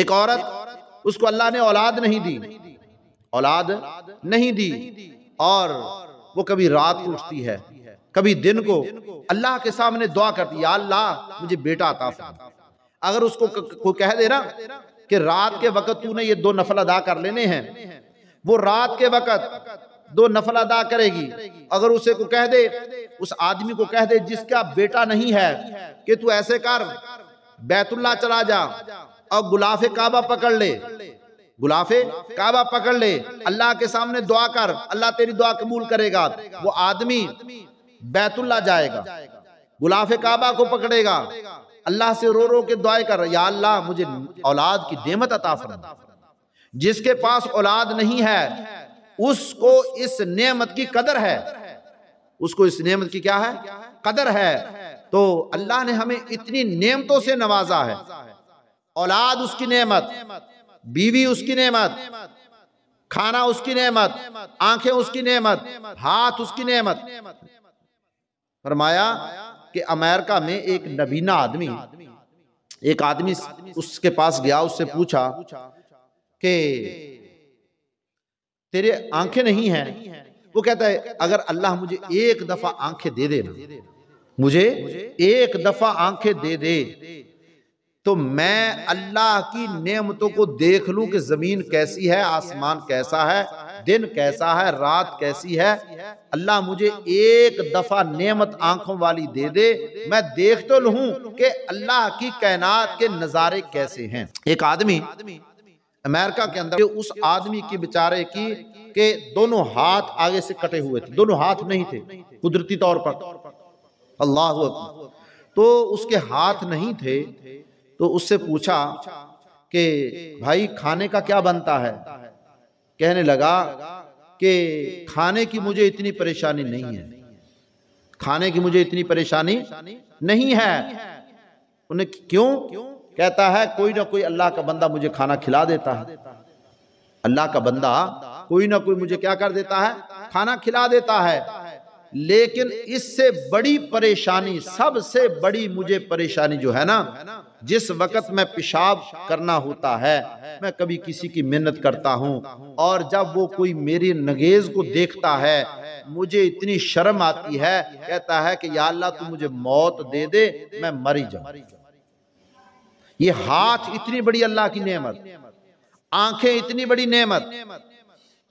एक औरत उसको अल्लाह ने औलाद नहीं दी औलाद नहीं दी और वो कभी रात को उठती है कभी दिन को अल्लाह के सामने दुआ करती है अल्लाह मुझे बेटा आता अगर उसको कोई कह ना कि रात के वक्त तूने ये दो नफल अदा कर लेने हैं वो रात के वक्त दो नफल अदा करेगी अगर उसे को कह दे उस आदमी को कह दे जिसका बेटा नहीं है कि तू ऐसे कर बैतुल्ला चला जा और गुलाफे काबा पकड़ ले गुलाफे काबा पकड़ ले अल्लाह के सामने दुआ कर अल्लाह तेरी दुआ कबूल करेगा वो आदमी बैतुल्ला जाएगा गुलाफे काबा को पकड़ेगा अल्लाह से रो रो के दुआएं कर या अल्लाह मुझे औलाद की नेमत अता फरमा जिसके पास औलाद नहीं है उसको इस नेमत की कदर है उसको इस नेमत की क्या है कदर है तो अल्लाह ने हमें इतनी नेमतों से नवाजा है औलाद उसकी नेमत बीवी उसकी नेमत खाना उसकी नेमत आंखें उसकी नेमत हाथ उसकी नेमत फरमाया कि अमेरिका में एक नबीना आदमी एक आदमी उसके पास गया उससे पूछा कि तेरे आंखें नहीं हैं वो कहता है अगर अल्लाह मुझे एक दफा आंखें दे दे मुझे एक दफा आंखें दे दे तो मैं अल्लाह की नेमतों को देख लूं कि ज़मीन कैसी है आसमान कैसा है दिन कैसा है रात कैसी है अल्लाह मुझे एक दफ़ा नेमत आंखों वाली दे दे मैं देख तो लू कि अल्लाह की कायनात के नज़ारे कैसे हैं एक आदमी अमेरिका के अंदर उस आदमी की बेचारे की के दोनों हाथ आगे से कटे हुए थे दोनों हाथ नहीं थे कुदरती तौर पर अल्लाह तो उसके हाथ नहीं थे तो उससे पूछा कि भाई खाने का क्या बनता है कहने लगा कि खाने की मुझे इतनी परेशानी नहीं है खाने की मुझे इतनी परेशानी नहीं है उन्हें क्यों कहता है कोई ना कोई अल्लाह का बंदा मुझे खाना खिला देता है अल्लाह का बंदा कोई ना कोई मुझे क्या कर देता है खाना खिला देता है लेकिन इससे बड़ी परेशानी सबसे बड़ी मुझे परेशानी जो है ना जिस वक़्त मैं पेशाब करना होता है मैं कभी किसी की मेहनत करता हूँ और जब वो कोई मेरी नगेज को देखता है मुझे इतनी शर्म आती है कहता है कि या अल्लाह तू मुझे मौत दे दे मैं मरी जाऊं ये हाथ इतनी बड़ी अल्लाह की नेमत आंखें इतनी बड़ी नेमत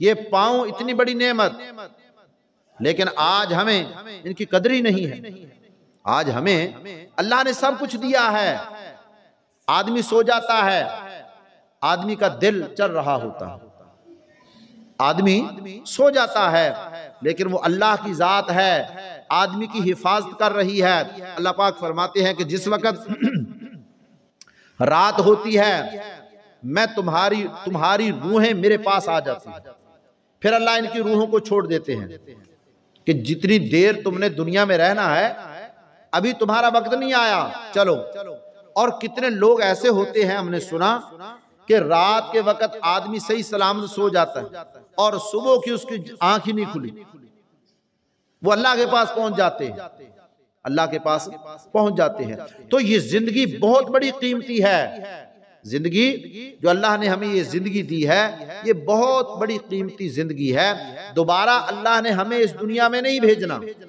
ये पांव इतनी बड़ी नेमत लेकिन आज हमें इनकी कदर ही नहीं है आज हमें अल्लाह ने सब कुछ दिया है आदमी सो जाता है आदमी का दिल चल रहा होता है आदमी सो जाता है लेकिन वो अल्लाह की ज़ात है आदमी की हिफाजत कर रही है अल्लाह पाक फरमाते हैं कि जिस वक़्त रात होती है मैं तुम्हारी तुम्हारी रूहें मेरे पास आ जाती हैं फिर अल्लाह इनकी रूहों को छोड़ देते हैं कि जितनी देर तुमने दुनिया में रहना है अभी तुम्हारा वक्त नहीं आया चलो और कितने लोग ऐसे होते हैं हमने सुना कि रात के वक्त आदमी सही सलामत सो जाता है और सुबह की उसकी आंख ही नहीं खुली वो अल्लाह के पास पहुंच जाते हैं अल्लाह के पास पहुंच जाते हैं तो ये जिंदगी बहुत बड़ी कीमती है ज़िंदगी जो अल्लाह ने हमें ये ज़िंदगी दी है ये बहुत बड़ी कीमती ज़िंदगी है दोबारा अल्लाह ने हमें इस दुनिया में नहीं भेजना